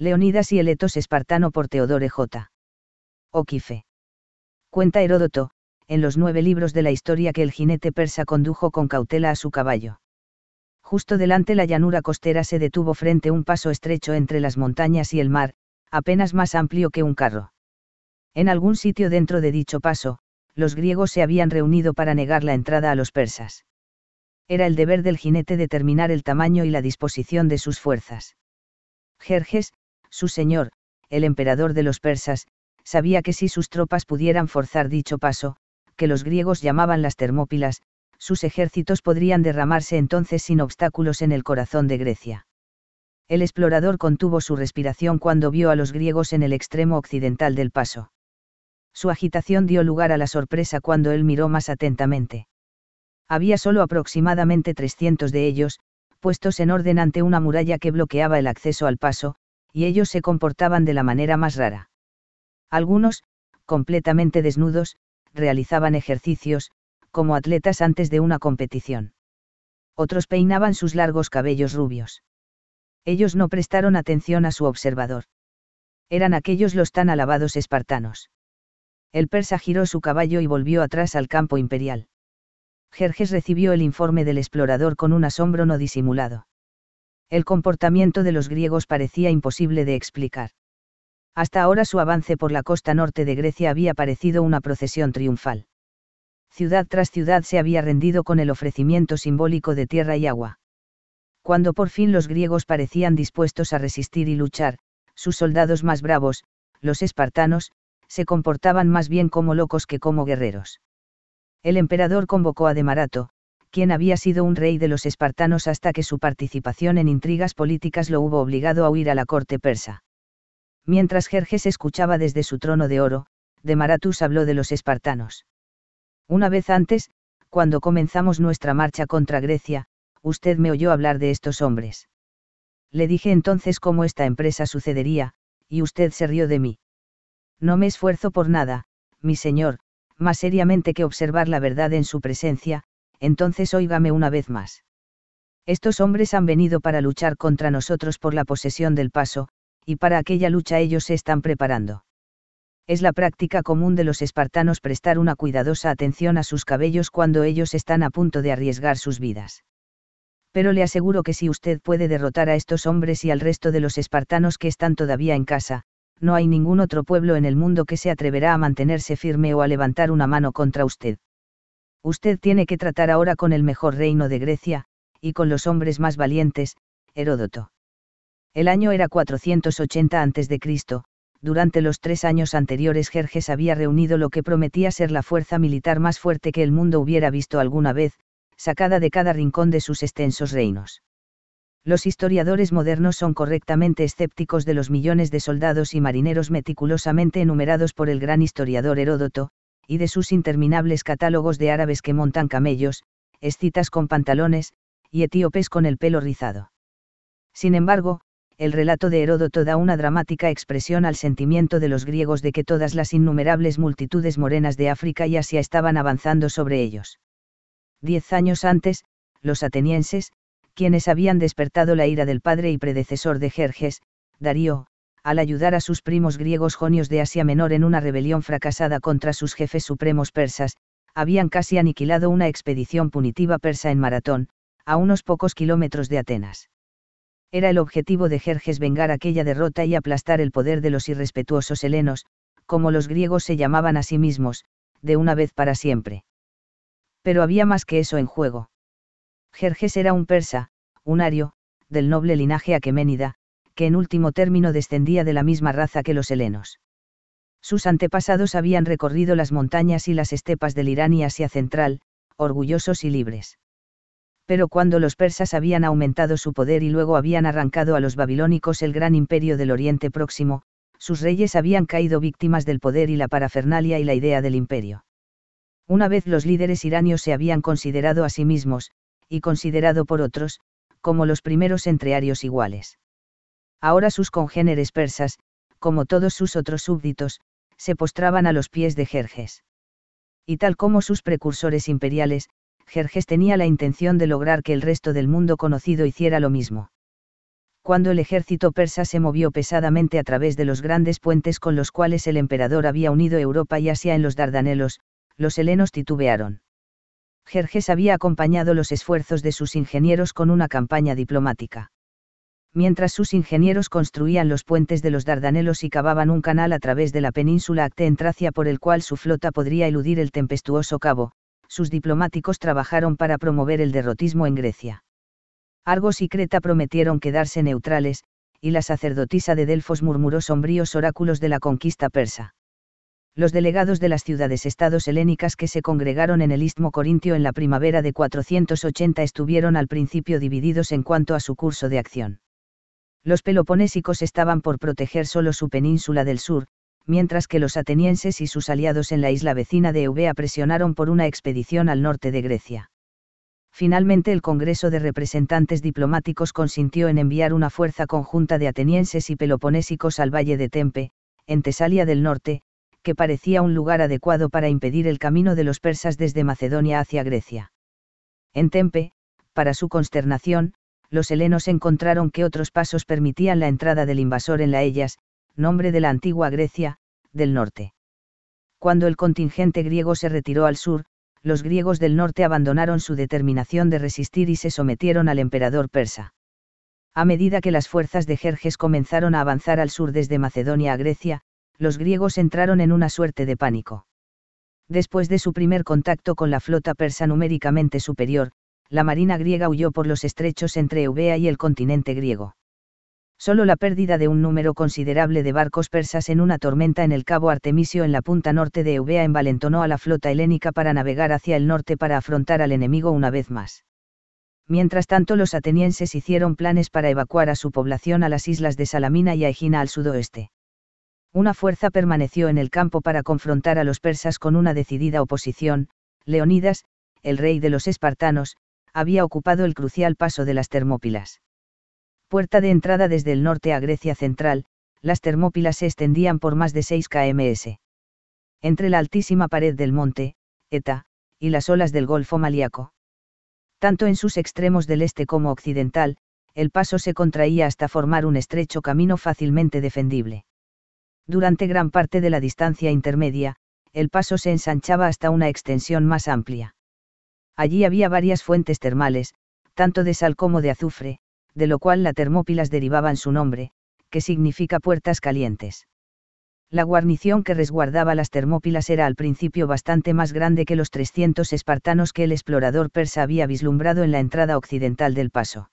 Leonidas y el etos espartano por Teodore J. Oquife. Cuenta Heródoto, en los nueve libros de la historia que el jinete persa condujo con cautela a su caballo. Justo delante la llanura costera se detuvo frente a un paso estrecho entre las montañas y el mar, apenas más amplio que un carro. En algún sitio dentro de dicho paso, los griegos se habían reunido para negar la entrada a los persas. Era el deber del jinete determinar el tamaño y la disposición de sus fuerzas. Jerjes, su señor, el emperador de los persas, sabía que si sus tropas pudieran forzar dicho paso, que los griegos llamaban las Termópilas, sus ejércitos podrían derramarse entonces sin obstáculos en el corazón de Grecia. El explorador contuvo su respiración cuando vio a los griegos en el extremo occidental del paso. Su agitación dio lugar a la sorpresa cuando él miró más atentamente. Había solo aproximadamente 300 de ellos, puestos en orden ante una muralla que bloqueaba el acceso al paso, y ellos se comportaban de la manera más rara. Algunos, completamente desnudos, realizaban ejercicios, como atletas antes de una competición. Otros peinaban sus largos cabellos rubios. Ellos no prestaron atención a su observador. Eran aquellos los tan alabados espartanos. El persa giró su caballo y volvió atrás al campo imperial. Jerjes recibió el informe del explorador con un asombro no disimulado el comportamiento de los griegos parecía imposible de explicar. Hasta ahora su avance por la costa norte de Grecia había parecido una procesión triunfal. Ciudad tras ciudad se había rendido con el ofrecimiento simbólico de tierra y agua. Cuando por fin los griegos parecían dispuestos a resistir y luchar, sus soldados más bravos, los espartanos, se comportaban más bien como locos que como guerreros. El emperador convocó a Demarato, quien había sido un rey de los espartanos hasta que su participación en intrigas políticas lo hubo obligado a huir a la corte persa. Mientras Jerjes escuchaba desde su trono de oro, Demaratus habló de los espartanos. Una vez antes, cuando comenzamos nuestra marcha contra Grecia, usted me oyó hablar de estos hombres. Le dije entonces cómo esta empresa sucedería, y usted se rió de mí. No me esfuerzo por nada, mi señor, más seriamente que observar la verdad en su presencia, entonces óigame una vez más. Estos hombres han venido para luchar contra nosotros por la posesión del paso, y para aquella lucha ellos se están preparando. Es la práctica común de los espartanos prestar una cuidadosa atención a sus cabellos cuando ellos están a punto de arriesgar sus vidas. Pero le aseguro que si usted puede derrotar a estos hombres y al resto de los espartanos que están todavía en casa, no hay ningún otro pueblo en el mundo que se atreverá a mantenerse firme o a levantar una mano contra usted. Usted tiene que tratar ahora con el mejor reino de Grecia, y con los hombres más valientes, Heródoto. El año era 480 a.C., durante los tres años anteriores Jerjes había reunido lo que prometía ser la fuerza militar más fuerte que el mundo hubiera visto alguna vez, sacada de cada rincón de sus extensos reinos. Los historiadores modernos son correctamente escépticos de los millones de soldados y marineros meticulosamente enumerados por el gran historiador Heródoto, y de sus interminables catálogos de árabes que montan camellos, escitas con pantalones, y etíopes con el pelo rizado. Sin embargo, el relato de Heródoto da una dramática expresión al sentimiento de los griegos de que todas las innumerables multitudes morenas de África y Asia estaban avanzando sobre ellos. Diez años antes, los atenienses, quienes habían despertado la ira del padre y predecesor de Jerjes, Darío, al ayudar a sus primos griegos jonios de Asia Menor en una rebelión fracasada contra sus jefes supremos persas, habían casi aniquilado una expedición punitiva persa en Maratón, a unos pocos kilómetros de Atenas. Era el objetivo de Jerjes vengar aquella derrota y aplastar el poder de los irrespetuosos helenos, como los griegos se llamaban a sí mismos, de una vez para siempre. Pero había más que eso en juego. Jerjes era un persa, un ario, del noble linaje aqueménida, que en último término descendía de la misma raza que los helenos. Sus antepasados habían recorrido las montañas y las estepas del Irán y Asia Central, orgullosos y libres. Pero cuando los persas habían aumentado su poder y luego habían arrancado a los babilónicos el gran imperio del Oriente Próximo, sus reyes habían caído víctimas del poder y la parafernalia y la idea del imperio. Una vez los líderes iranios se habían considerado a sí mismos, y considerado por otros, como los primeros entre arios iguales. Ahora sus congéneres persas, como todos sus otros súbditos, se postraban a los pies de Jerjes. Y tal como sus precursores imperiales, Jerjes tenía la intención de lograr que el resto del mundo conocido hiciera lo mismo. Cuando el ejército persa se movió pesadamente a través de los grandes puentes con los cuales el emperador había unido Europa y Asia en los Dardanelos, los helenos titubearon. Jerjes había acompañado los esfuerzos de sus ingenieros con una campaña diplomática mientras sus ingenieros construían los puentes de los Dardanelos y cavaban un canal a través de la península Acte en Tracia por el cual su flota podría eludir el tempestuoso cabo, sus diplomáticos trabajaron para promover el derrotismo en Grecia. Argos y Creta prometieron quedarse neutrales, y la sacerdotisa de Delfos murmuró sombríos oráculos de la conquista persa. Los delegados de las ciudades-estados helénicas que se congregaron en el Istmo Corintio en la primavera de 480 estuvieron al principio divididos en cuanto a su curso de acción. Los peloponésicos estaban por proteger solo su península del sur, mientras que los atenienses y sus aliados en la isla vecina de Eubea presionaron por una expedición al norte de Grecia. Finalmente el Congreso de Representantes Diplomáticos consintió en enviar una fuerza conjunta de atenienses y peloponésicos al valle de Tempe, en Tesalia del norte, que parecía un lugar adecuado para impedir el camino de los persas desde Macedonia hacia Grecia. En Tempe, para su consternación, los helenos encontraron que otros pasos permitían la entrada del invasor en la Ellas, nombre de la antigua Grecia, del norte. Cuando el contingente griego se retiró al sur, los griegos del norte abandonaron su determinación de resistir y se sometieron al emperador persa. A medida que las fuerzas de Jerjes comenzaron a avanzar al sur desde Macedonia a Grecia, los griegos entraron en una suerte de pánico. Después de su primer contacto con la flota persa numéricamente superior, la marina griega huyó por los estrechos entre Eubea y el continente griego. Solo la pérdida de un número considerable de barcos persas en una tormenta en el cabo Artemisio en la punta norte de Eubea envalentonó a la flota helénica para navegar hacia el norte para afrontar al enemigo una vez más. Mientras tanto los atenienses hicieron planes para evacuar a su población a las islas de Salamina y Aegina al sudoeste. Una fuerza permaneció en el campo para confrontar a los persas con una decidida oposición, Leonidas, el rey de los espartanos, había ocupado el crucial paso de las Termópilas. Puerta de entrada desde el norte a Grecia central, las Termópilas se extendían por más de 6 kms. Entre la altísima pared del monte, Eta, y las olas del Golfo Maliaco. Tanto en sus extremos del este como occidental, el paso se contraía hasta formar un estrecho camino fácilmente defendible. Durante gran parte de la distancia intermedia, el paso se ensanchaba hasta una extensión más amplia. Allí había varias fuentes termales, tanto de sal como de azufre, de lo cual la Termópilas derivaban su nombre, que significa puertas calientes. La guarnición que resguardaba las Termópilas era al principio bastante más grande que los 300 espartanos que el explorador persa había vislumbrado en la entrada occidental del paso.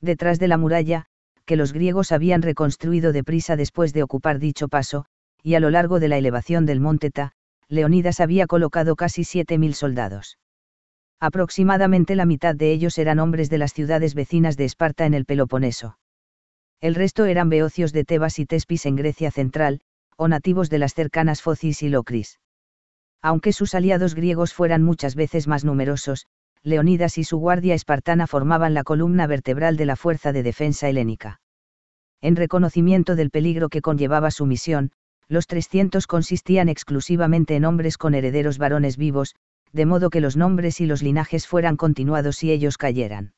Detrás de la muralla, que los griegos habían reconstruido deprisa después de ocupar dicho paso, y a lo largo de la elevación del monte Ta, Leonidas había colocado casi 7.000 soldados. Aproximadamente la mitad de ellos eran hombres de las ciudades vecinas de Esparta en el Peloponeso. El resto eran beocios de Tebas y Tespis en Grecia central, o nativos de las cercanas Focis y Locris. Aunque sus aliados griegos fueran muchas veces más numerosos, Leonidas y su guardia espartana formaban la columna vertebral de la fuerza de defensa helénica. En reconocimiento del peligro que conllevaba su misión, los 300 consistían exclusivamente en hombres con herederos varones vivos, de modo que los nombres y los linajes fueran continuados si ellos cayeran.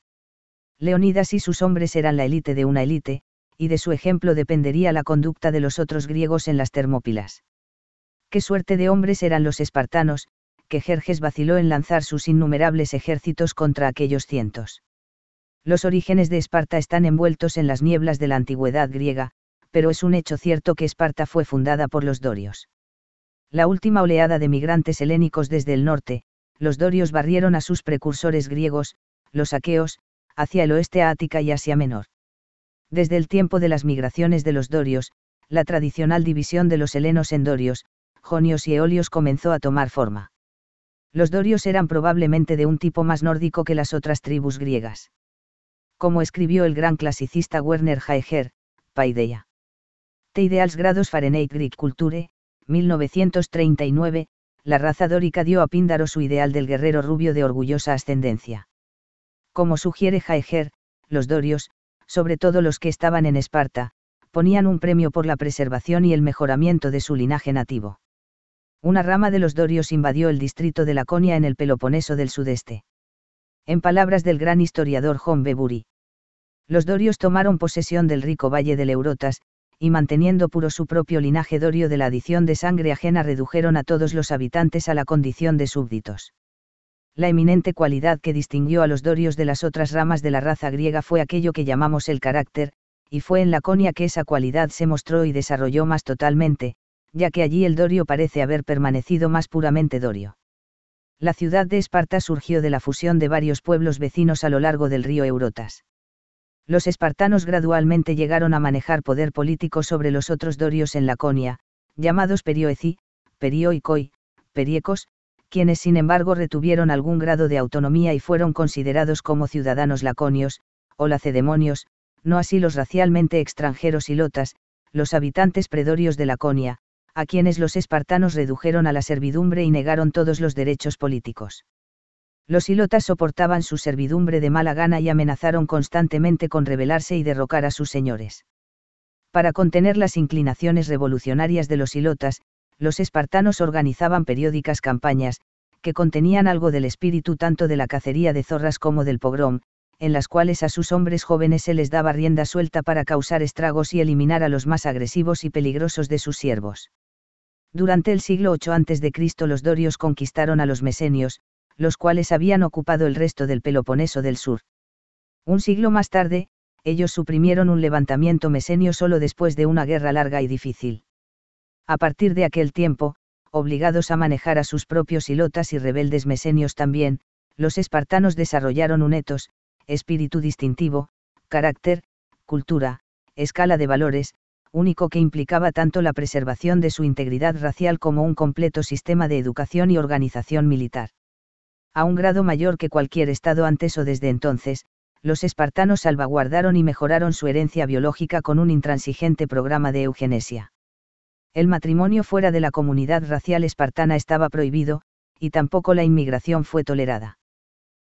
Leonidas y sus hombres eran la élite de una élite, y de su ejemplo dependería la conducta de los otros griegos en las Termópilas. Qué suerte de hombres eran los espartanos, que Jerjes vaciló en lanzar sus innumerables ejércitos contra aquellos cientos. Los orígenes de Esparta están envueltos en las nieblas de la antigüedad griega, pero es un hecho cierto que Esparta fue fundada por los dorios. La última oleada de migrantes helénicos desde el norte, los dorios barrieron a sus precursores griegos, los aqueos, hacia el oeste Ática y Asia Menor. Desde el tiempo de las migraciones de los dorios, la tradicional división de los helenos en dorios, jonios y eolios comenzó a tomar forma. Los dorios eran probablemente de un tipo más nórdico que las otras tribus griegas. Como escribió el gran clasicista Werner Heiger, Paideia. Te ideals grados Fahrenheit Greek Culture, 1939, la raza dórica dio a Píndaro su ideal del guerrero rubio de orgullosa ascendencia. Como sugiere Jaeger, los dorios, sobre todo los que estaban en Esparta, ponían un premio por la preservación y el mejoramiento de su linaje nativo. Una rama de los dorios invadió el distrito de Laconia en el Peloponeso del sudeste. En palabras del gran historiador John Bebury, los dorios tomaron posesión del rico valle del Eurotas, y manteniendo puro su propio linaje dorio de la adición de sangre ajena redujeron a todos los habitantes a la condición de súbditos. La eminente cualidad que distinguió a los dorios de las otras ramas de la raza griega fue aquello que llamamos el carácter, y fue en Laconia que esa cualidad se mostró y desarrolló más totalmente, ya que allí el dorio parece haber permanecido más puramente dorio. La ciudad de Esparta surgió de la fusión de varios pueblos vecinos a lo largo del río Eurotas los espartanos gradualmente llegaron a manejar poder político sobre los otros dorios en Laconia, llamados perioeci, perioicoi, periecos, quienes sin embargo retuvieron algún grado de autonomía y fueron considerados como ciudadanos laconios, o lacedemonios, no así los racialmente extranjeros y lotas, los habitantes predorios de Laconia, a quienes los espartanos redujeron a la servidumbre y negaron todos los derechos políticos los ilotas soportaban su servidumbre de mala gana y amenazaron constantemente con rebelarse y derrocar a sus señores. Para contener las inclinaciones revolucionarias de los ilotas, los espartanos organizaban periódicas campañas, que contenían algo del espíritu tanto de la cacería de zorras como del pogrom, en las cuales a sus hombres jóvenes se les daba rienda suelta para causar estragos y eliminar a los más agresivos y peligrosos de sus siervos. Durante el siglo VIII a.C. los dorios conquistaron a los mesenios, los cuales habían ocupado el resto del Peloponeso del Sur. Un siglo más tarde, ellos suprimieron un levantamiento mesenio solo después de una guerra larga y difícil. A partir de aquel tiempo, obligados a manejar a sus propios hilotas y rebeldes mesenios también, los espartanos desarrollaron un etos, espíritu distintivo, carácter, cultura, escala de valores, único que implicaba tanto la preservación de su integridad racial como un completo sistema de educación y organización militar a un grado mayor que cualquier estado antes o desde entonces, los espartanos salvaguardaron y mejoraron su herencia biológica con un intransigente programa de eugenesia. El matrimonio fuera de la comunidad racial espartana estaba prohibido, y tampoco la inmigración fue tolerada.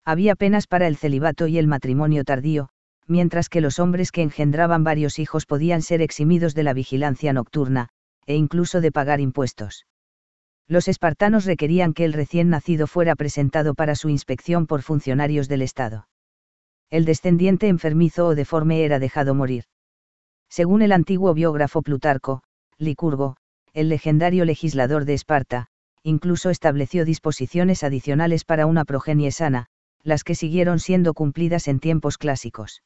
Había penas para el celibato y el matrimonio tardío, mientras que los hombres que engendraban varios hijos podían ser eximidos de la vigilancia nocturna, e incluso de pagar impuestos los espartanos requerían que el recién nacido fuera presentado para su inspección por funcionarios del Estado. El descendiente enfermizo o deforme era dejado morir. Según el antiguo biógrafo Plutarco, Licurgo, el legendario legislador de Esparta, incluso estableció disposiciones adicionales para una progenie sana, las que siguieron siendo cumplidas en tiempos clásicos.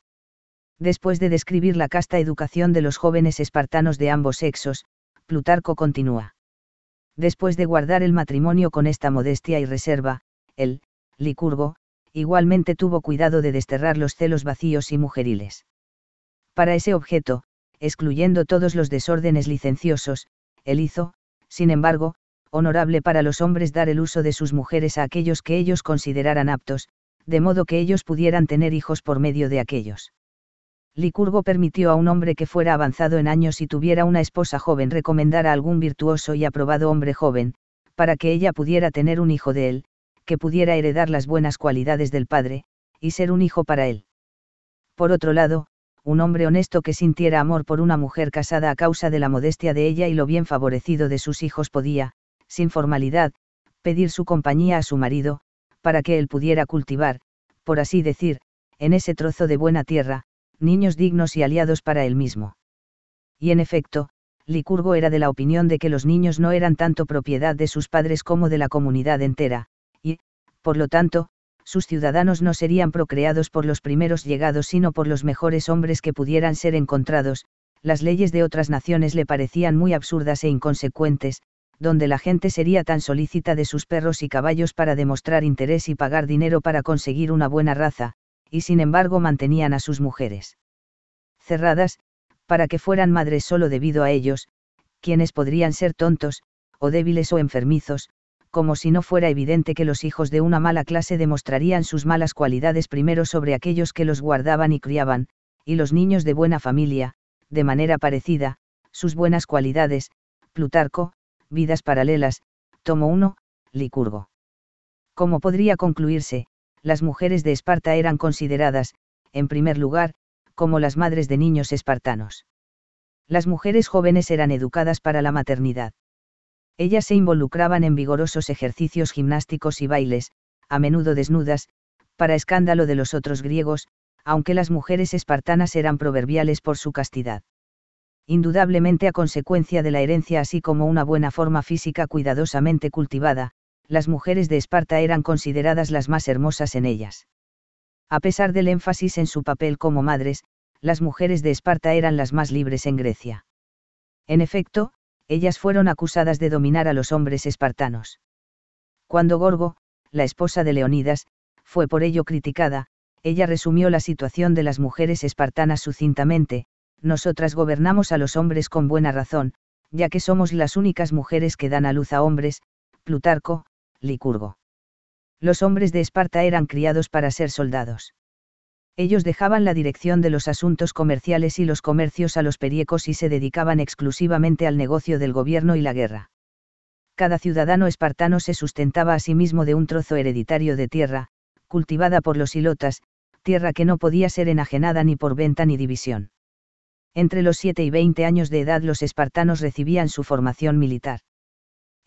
Después de describir la casta educación de los jóvenes espartanos de ambos sexos, Plutarco continúa Después de guardar el matrimonio con esta modestia y reserva, él, Licurgo, igualmente tuvo cuidado de desterrar los celos vacíos y mujeriles. Para ese objeto, excluyendo todos los desórdenes licenciosos, él hizo, sin embargo, honorable para los hombres dar el uso de sus mujeres a aquellos que ellos consideraran aptos, de modo que ellos pudieran tener hijos por medio de aquellos. Licurgo permitió a un hombre que fuera avanzado en años y tuviera una esposa joven recomendar a algún virtuoso y aprobado hombre joven, para que ella pudiera tener un hijo de él, que pudiera heredar las buenas cualidades del padre, y ser un hijo para él. Por otro lado, un hombre honesto que sintiera amor por una mujer casada a causa de la modestia de ella y lo bien favorecido de sus hijos podía, sin formalidad, pedir su compañía a su marido, para que él pudiera cultivar, por así decir, en ese trozo de buena tierra, niños dignos y aliados para él mismo. Y en efecto, Licurgo era de la opinión de que los niños no eran tanto propiedad de sus padres como de la comunidad entera, y, por lo tanto, sus ciudadanos no serían procreados por los primeros llegados sino por los mejores hombres que pudieran ser encontrados, las leyes de otras naciones le parecían muy absurdas e inconsecuentes, donde la gente sería tan solícita de sus perros y caballos para demostrar interés y pagar dinero para conseguir una buena raza, y sin embargo mantenían a sus mujeres cerradas, para que fueran madres solo debido a ellos, quienes podrían ser tontos, o débiles o enfermizos, como si no fuera evidente que los hijos de una mala clase demostrarían sus malas cualidades primero sobre aquellos que los guardaban y criaban, y los niños de buena familia, de manera parecida, sus buenas cualidades, Plutarco, Vidas Paralelas, tomo 1, Licurgo. Como podría concluirse, las mujeres de Esparta eran consideradas, en primer lugar, como las madres de niños espartanos. Las mujeres jóvenes eran educadas para la maternidad. Ellas se involucraban en vigorosos ejercicios gimnásticos y bailes, a menudo desnudas, para escándalo de los otros griegos, aunque las mujeres espartanas eran proverbiales por su castidad. Indudablemente a consecuencia de la herencia así como una buena forma física cuidadosamente cultivada, las mujeres de Esparta eran consideradas las más hermosas en ellas. A pesar del énfasis en su papel como madres, las mujeres de Esparta eran las más libres en Grecia. En efecto, ellas fueron acusadas de dominar a los hombres espartanos. Cuando Gorgo, la esposa de Leonidas, fue por ello criticada, ella resumió la situación de las mujeres espartanas sucintamente, nosotras gobernamos a los hombres con buena razón, ya que somos las únicas mujeres que dan a luz a hombres, Plutarco, Licurgo. Los hombres de Esparta eran criados para ser soldados. Ellos dejaban la dirección de los asuntos comerciales y los comercios a los periecos y se dedicaban exclusivamente al negocio del gobierno y la guerra. Cada ciudadano espartano se sustentaba a sí mismo de un trozo hereditario de tierra, cultivada por los ilotas, tierra que no podía ser enajenada ni por venta ni división. Entre los 7 y 20 años de edad los espartanos recibían su formación militar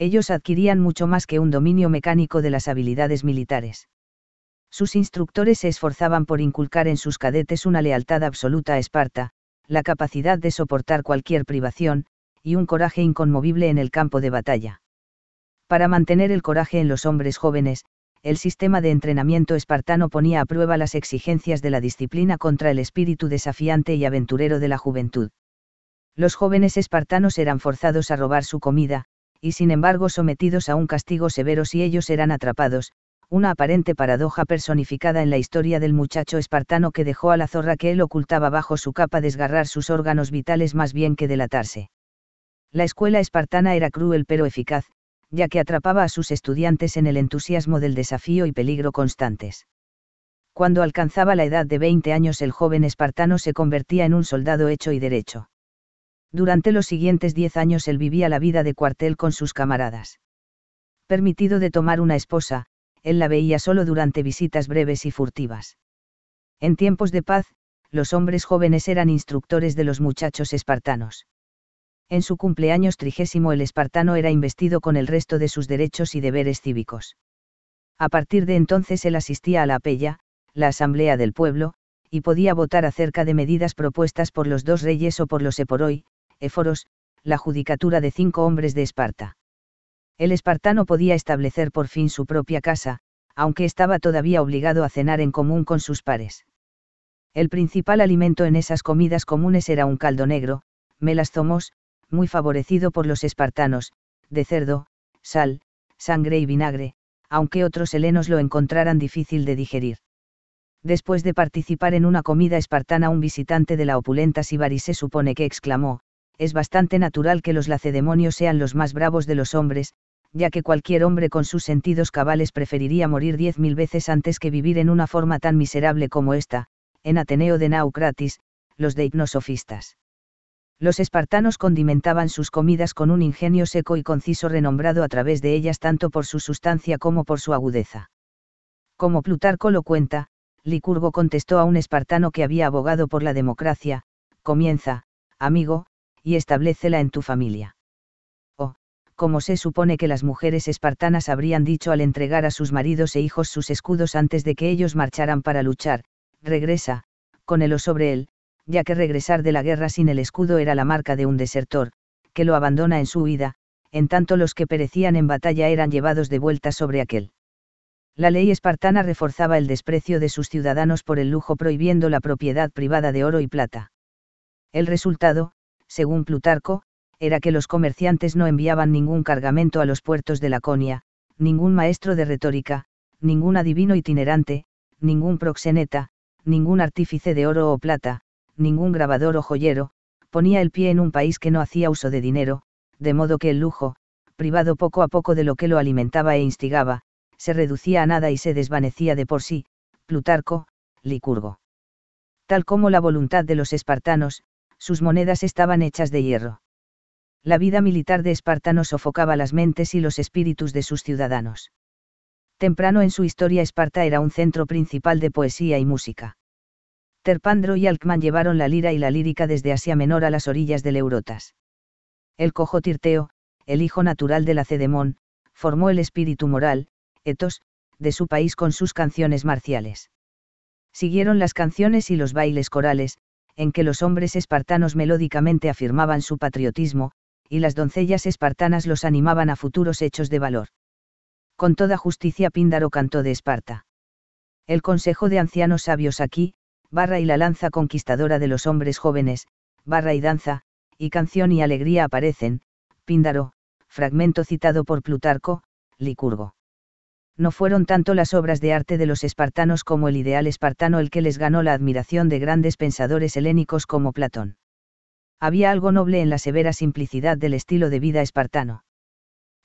ellos adquirían mucho más que un dominio mecánico de las habilidades militares. Sus instructores se esforzaban por inculcar en sus cadetes una lealtad absoluta a Esparta, la capacidad de soportar cualquier privación, y un coraje inconmovible en el campo de batalla. Para mantener el coraje en los hombres jóvenes, el sistema de entrenamiento espartano ponía a prueba las exigencias de la disciplina contra el espíritu desafiante y aventurero de la juventud. Los jóvenes espartanos eran forzados a robar su comida, y sin embargo sometidos a un castigo severo si ellos eran atrapados, una aparente paradoja personificada en la historia del muchacho espartano que dejó a la zorra que él ocultaba bajo su capa desgarrar sus órganos vitales más bien que delatarse. La escuela espartana era cruel pero eficaz, ya que atrapaba a sus estudiantes en el entusiasmo del desafío y peligro constantes. Cuando alcanzaba la edad de 20 años el joven espartano se convertía en un soldado hecho y derecho. Durante los siguientes diez años él vivía la vida de cuartel con sus camaradas. Permitido de tomar una esposa, él la veía solo durante visitas breves y furtivas. En tiempos de paz, los hombres jóvenes eran instructores de los muchachos espartanos. En su cumpleaños trigésimo el espartano era investido con el resto de sus derechos y deberes cívicos. A partir de entonces él asistía a la Pella, la Asamblea del Pueblo, y podía votar acerca de medidas propuestas por los dos reyes o por los Eporoi, Eforos, la judicatura de cinco hombres de Esparta. El espartano podía establecer por fin su propia casa, aunque estaba todavía obligado a cenar en común con sus pares. El principal alimento en esas comidas comunes era un caldo negro, melastomos, muy favorecido por los espartanos, de cerdo, sal, sangre y vinagre, aunque otros helenos lo encontraran difícil de digerir. Después de participar en una comida espartana, un visitante de la opulenta Sibari se supone que exclamó, es bastante natural que los lacedemonios sean los más bravos de los hombres, ya que cualquier hombre con sus sentidos cabales preferiría morir diez mil veces antes que vivir en una forma tan miserable como esta, en Ateneo de Naucratis, los hipnosofistas. Los espartanos condimentaban sus comidas con un ingenio seco y conciso renombrado a través de ellas tanto por su sustancia como por su agudeza. Como Plutarco lo cuenta, Licurgo contestó a un espartano que había abogado por la democracia, comienza, amigo, y establécela en tu familia. O, oh, como se supone que las mujeres espartanas habrían dicho al entregar a sus maridos e hijos sus escudos antes de que ellos marcharan para luchar, regresa, con el o sobre él, ya que regresar de la guerra sin el escudo era la marca de un desertor, que lo abandona en su huida, en tanto los que perecían en batalla eran llevados de vuelta sobre aquel. La ley espartana reforzaba el desprecio de sus ciudadanos por el lujo prohibiendo la propiedad privada de oro y plata. El resultado, según Plutarco, era que los comerciantes no enviaban ningún cargamento a los puertos de Laconia, ningún maestro de retórica, ningún adivino itinerante, ningún proxeneta, ningún artífice de oro o plata, ningún grabador o joyero, ponía el pie en un país que no hacía uso de dinero, de modo que el lujo, privado poco a poco de lo que lo alimentaba e instigaba, se reducía a nada y se desvanecía de por sí, Plutarco, Licurgo. Tal como la voluntad de los espartanos, sus monedas estaban hechas de hierro. La vida militar de Espartano sofocaba las mentes y los espíritus de sus ciudadanos. Temprano en su historia Esparta era un centro principal de poesía y música. Terpandro y Alcman llevaron la lira y la lírica desde Asia Menor a las orillas del Eurotas. El cojo Tirteo, el hijo natural de Lacedemón, formó el espíritu moral, etos, de su país con sus canciones marciales. Siguieron las canciones y los bailes corales, en que los hombres espartanos melódicamente afirmaban su patriotismo, y las doncellas espartanas los animaban a futuros hechos de valor. Con toda justicia Píndaro cantó de Esparta. El consejo de ancianos sabios aquí, barra y la lanza conquistadora de los hombres jóvenes, barra y danza, y canción y alegría aparecen, Píndaro, fragmento citado por Plutarco, Licurgo no fueron tanto las obras de arte de los espartanos como el ideal espartano el que les ganó la admiración de grandes pensadores helénicos como Platón. Había algo noble en la severa simplicidad del estilo de vida espartano.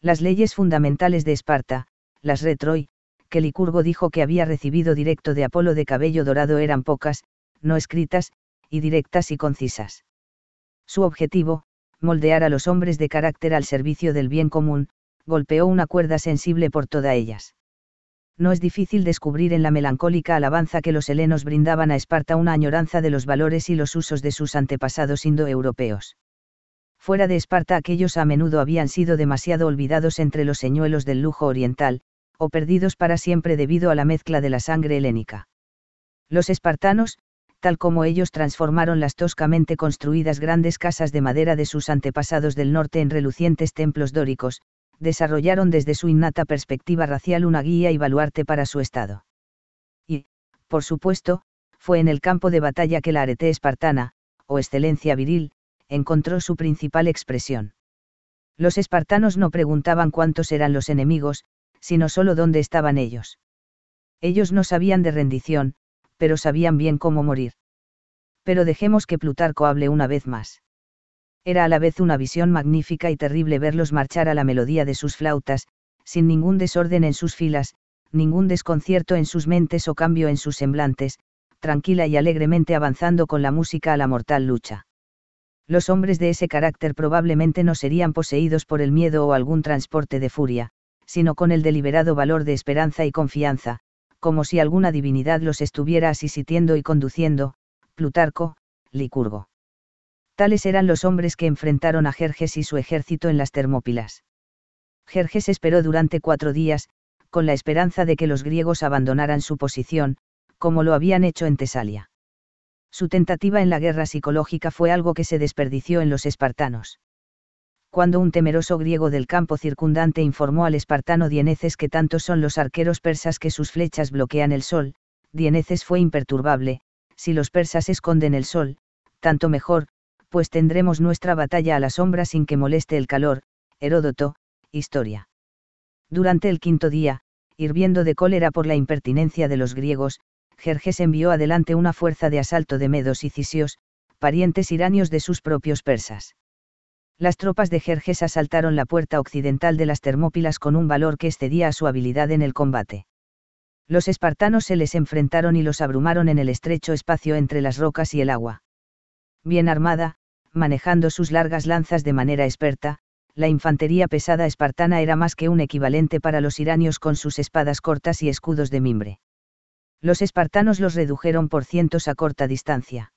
Las leyes fundamentales de Esparta, las Retroy, que Licurgo dijo que había recibido directo de Apolo de cabello dorado eran pocas, no escritas, y directas y concisas. Su objetivo, moldear a los hombres de carácter al servicio del bien común, golpeó una cuerda sensible por todas ellas. No es difícil descubrir en la melancólica alabanza que los helenos brindaban a Esparta una añoranza de los valores y los usos de sus antepasados indoeuropeos. Fuera de Esparta aquellos a menudo habían sido demasiado olvidados entre los señuelos del lujo oriental, o perdidos para siempre debido a la mezcla de la sangre helénica. Los espartanos, tal como ellos transformaron las toscamente construidas grandes casas de madera de sus antepasados del norte en relucientes templos dóricos, desarrollaron desde su innata perspectiva racial una guía y baluarte para su Estado. Y, por supuesto, fue en el campo de batalla que la arete espartana, o excelencia viril, encontró su principal expresión. Los espartanos no preguntaban cuántos eran los enemigos, sino solo dónde estaban ellos. Ellos no sabían de rendición, pero sabían bien cómo morir. Pero dejemos que Plutarco hable una vez más. Era a la vez una visión magnífica y terrible verlos marchar a la melodía de sus flautas, sin ningún desorden en sus filas, ningún desconcierto en sus mentes o cambio en sus semblantes, tranquila y alegremente avanzando con la música a la mortal lucha. Los hombres de ese carácter probablemente no serían poseídos por el miedo o algún transporte de furia, sino con el deliberado valor de esperanza y confianza, como si alguna divinidad los estuviera asistiendo y conduciendo, Plutarco, Licurgo. Tales eran los hombres que enfrentaron a Jerjes y su ejército en las Termópilas. Jerjes esperó durante cuatro días, con la esperanza de que los griegos abandonaran su posición, como lo habían hecho en Tesalia. Su tentativa en la guerra psicológica fue algo que se desperdició en los espartanos. Cuando un temeroso griego del campo circundante informó al espartano Dieneces que tantos son los arqueros persas que sus flechas bloquean el sol, Dieneces fue imperturbable, si los persas esconden el sol, tanto mejor, pues tendremos nuestra batalla a la sombra sin que moleste el calor, Heródoto, Historia. Durante el quinto día, hirviendo de cólera por la impertinencia de los griegos, Jerjes envió adelante una fuerza de asalto de medos y cisios, parientes iranios de sus propios persas. Las tropas de Jerjes asaltaron la puerta occidental de las Termópilas con un valor que excedía a su habilidad en el combate. Los espartanos se les enfrentaron y los abrumaron en el estrecho espacio entre las rocas y el agua bien armada, manejando sus largas lanzas de manera experta, la infantería pesada espartana era más que un equivalente para los iranios con sus espadas cortas y escudos de mimbre. Los espartanos los redujeron por cientos a corta distancia.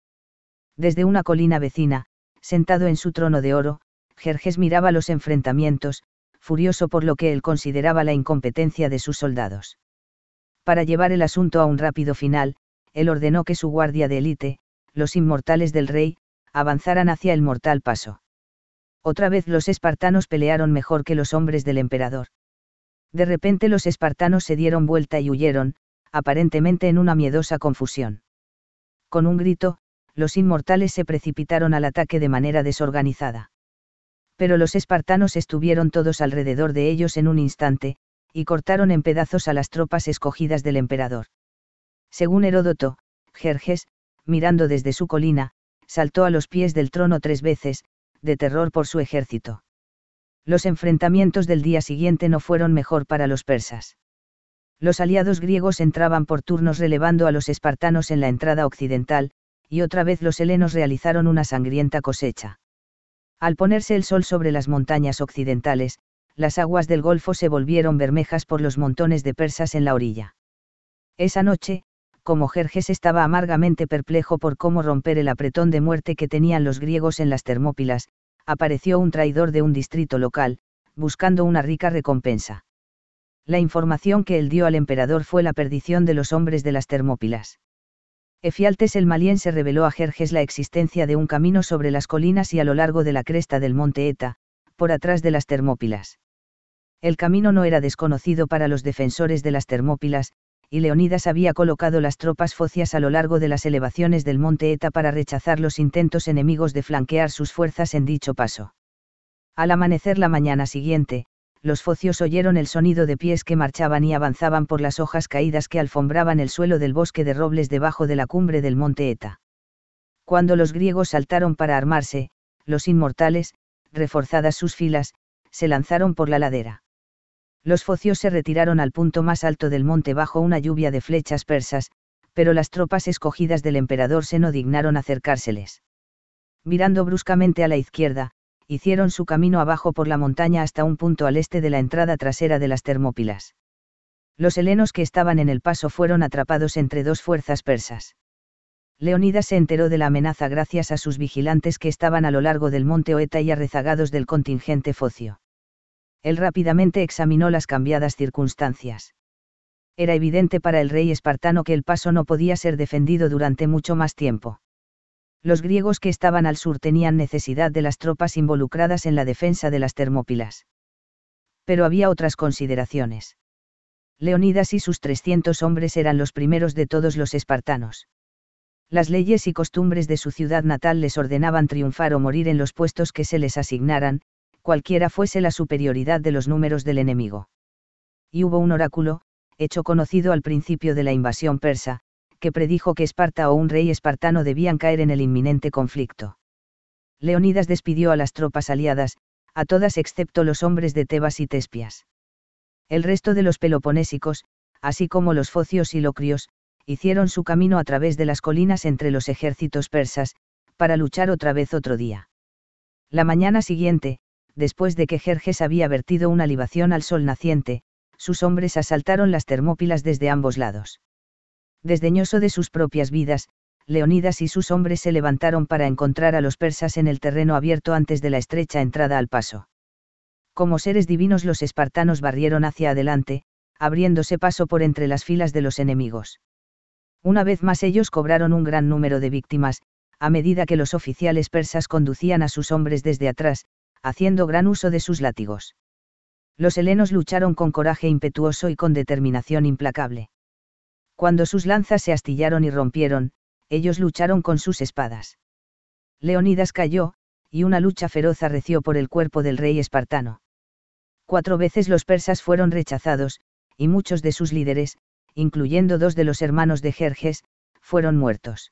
Desde una colina vecina, sentado en su trono de oro, Jerjes miraba los enfrentamientos, furioso por lo que él consideraba la incompetencia de sus soldados. Para llevar el asunto a un rápido final, él ordenó que su guardia de élite, los inmortales del rey, avanzaran hacia el mortal paso. Otra vez los espartanos pelearon mejor que los hombres del emperador. De repente los espartanos se dieron vuelta y huyeron, aparentemente en una miedosa confusión. Con un grito, los inmortales se precipitaron al ataque de manera desorganizada. Pero los espartanos estuvieron todos alrededor de ellos en un instante, y cortaron en pedazos a las tropas escogidas del emperador. Según Heródoto, Jerjes, mirando desde su colina, saltó a los pies del trono tres veces, de terror por su ejército. Los enfrentamientos del día siguiente no fueron mejor para los persas. Los aliados griegos entraban por turnos relevando a los espartanos en la entrada occidental, y otra vez los helenos realizaron una sangrienta cosecha. Al ponerse el sol sobre las montañas occidentales, las aguas del Golfo se volvieron bermejas por los montones de persas en la orilla. Esa noche, como Jerjes estaba amargamente perplejo por cómo romper el apretón de muerte que tenían los griegos en las Termópilas, apareció un traidor de un distrito local, buscando una rica recompensa. La información que él dio al emperador fue la perdición de los hombres de las Termópilas. Efialtes el se reveló a Jerjes la existencia de un camino sobre las colinas y a lo largo de la cresta del monte Eta, por atrás de las Termópilas. El camino no era desconocido para los defensores de las Termópilas, y Leonidas había colocado las tropas focias a lo largo de las elevaciones del monte Eta para rechazar los intentos enemigos de flanquear sus fuerzas en dicho paso. Al amanecer la mañana siguiente, los focios oyeron el sonido de pies que marchaban y avanzaban por las hojas caídas que alfombraban el suelo del bosque de robles debajo de la cumbre del monte Eta. Cuando los griegos saltaron para armarse, los inmortales, reforzadas sus filas, se lanzaron por la ladera. Los focios se retiraron al punto más alto del monte bajo una lluvia de flechas persas, pero las tropas escogidas del emperador se no dignaron acercárseles. Mirando bruscamente a la izquierda, hicieron su camino abajo por la montaña hasta un punto al este de la entrada trasera de las Termópilas. Los helenos que estaban en el paso fueron atrapados entre dos fuerzas persas. Leonidas se enteró de la amenaza gracias a sus vigilantes que estaban a lo largo del monte Oeta y arrezagados del contingente focio. Él rápidamente examinó las cambiadas circunstancias. Era evidente para el rey espartano que el paso no podía ser defendido durante mucho más tiempo. Los griegos que estaban al sur tenían necesidad de las tropas involucradas en la defensa de las Termópilas. Pero había otras consideraciones. Leonidas y sus 300 hombres eran los primeros de todos los espartanos las leyes y costumbres de su ciudad natal les ordenaban triunfar o morir en los puestos que se les asignaran, cualquiera fuese la superioridad de los números del enemigo. Y hubo un oráculo, hecho conocido al principio de la invasión persa, que predijo que Esparta o un rey espartano debían caer en el inminente conflicto. Leonidas despidió a las tropas aliadas, a todas excepto los hombres de Tebas y Tespias. El resto de los peloponésicos, así como los focios y locrios, hicieron su camino a través de las colinas entre los ejércitos persas, para luchar otra vez otro día. La mañana siguiente, después de que Jerjes había vertido una libación al sol naciente, sus hombres asaltaron las Termópilas desde ambos lados. Desdeñoso de sus propias vidas, Leonidas y sus hombres se levantaron para encontrar a los persas en el terreno abierto antes de la estrecha entrada al paso. Como seres divinos los espartanos barrieron hacia adelante, abriéndose paso por entre las filas de los enemigos. Una vez más ellos cobraron un gran número de víctimas, a medida que los oficiales persas conducían a sus hombres desde atrás, haciendo gran uso de sus látigos. Los helenos lucharon con coraje impetuoso y con determinación implacable. Cuando sus lanzas se astillaron y rompieron, ellos lucharon con sus espadas. Leonidas cayó, y una lucha feroz arreció por el cuerpo del rey espartano. Cuatro veces los persas fueron rechazados, y muchos de sus líderes, incluyendo dos de los hermanos de Jerjes, fueron muertos.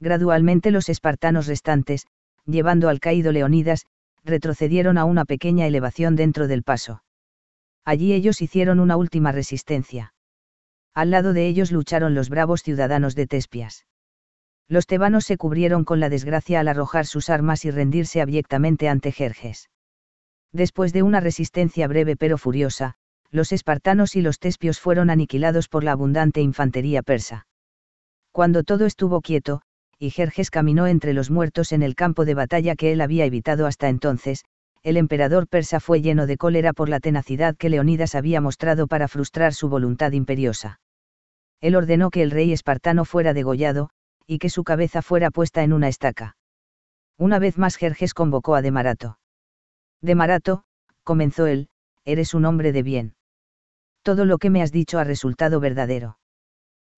Gradualmente los espartanos restantes, llevando al caído Leonidas, retrocedieron a una pequeña elevación dentro del paso. Allí ellos hicieron una última resistencia. Al lado de ellos lucharon los bravos ciudadanos de Tespias. Los tebanos se cubrieron con la desgracia al arrojar sus armas y rendirse abyectamente ante Jerjes. Después de una resistencia breve pero furiosa, los espartanos y los tespios fueron aniquilados por la abundante infantería persa. Cuando todo estuvo quieto, y Jerjes caminó entre los muertos en el campo de batalla que él había evitado hasta entonces, el emperador persa fue lleno de cólera por la tenacidad que Leonidas había mostrado para frustrar su voluntad imperiosa. Él ordenó que el rey espartano fuera degollado, y que su cabeza fuera puesta en una estaca. Una vez más Jerjes convocó a Demarato. Demarato, comenzó él, eres un hombre de bien. Todo lo que me has dicho ha resultado verdadero.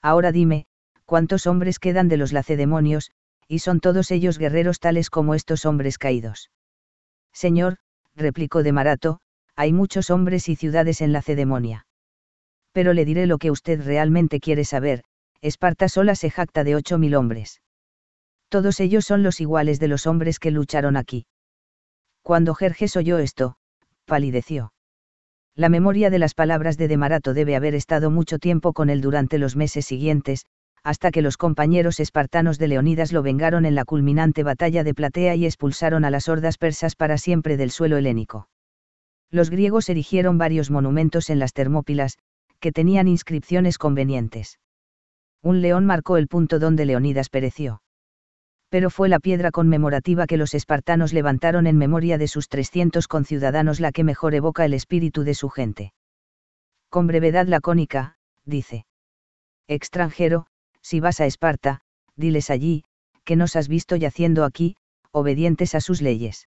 Ahora dime, cuántos hombres quedan de los lacedemonios, y son todos ellos guerreros tales como estos hombres caídos. Señor, replicó de Marato, hay muchos hombres y ciudades en Lacedemonia. Pero le diré lo que usted realmente quiere saber, Esparta sola se jacta de ocho mil hombres. Todos ellos son los iguales de los hombres que lucharon aquí. Cuando Jerjes oyó esto, palideció. La memoria de las palabras de Demarato debe haber estado mucho tiempo con él durante los meses siguientes, hasta que los compañeros espartanos de Leonidas lo vengaron en la culminante batalla de Platea y expulsaron a las hordas persas para siempre del suelo helénico. Los griegos erigieron varios monumentos en las Termópilas, que tenían inscripciones convenientes. Un león marcó el punto donde Leonidas pereció. Pero fue la piedra conmemorativa que los espartanos levantaron en memoria de sus 300 conciudadanos la que mejor evoca el espíritu de su gente. Con brevedad lacónica, dice. Extranjero, si vas a Esparta, diles allí, que nos has visto yaciendo aquí, obedientes a sus leyes.